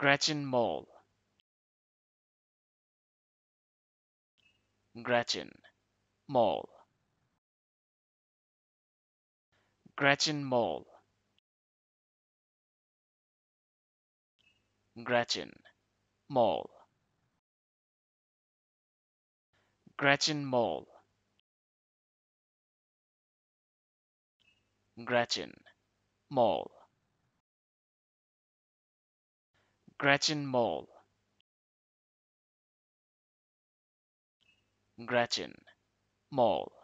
Gretchen mole. Gretchen mole. Gretchen mole. Gretchen mole. Gretchen mole. Gretchen mole. Gretchen Mol. Gretchen Mol.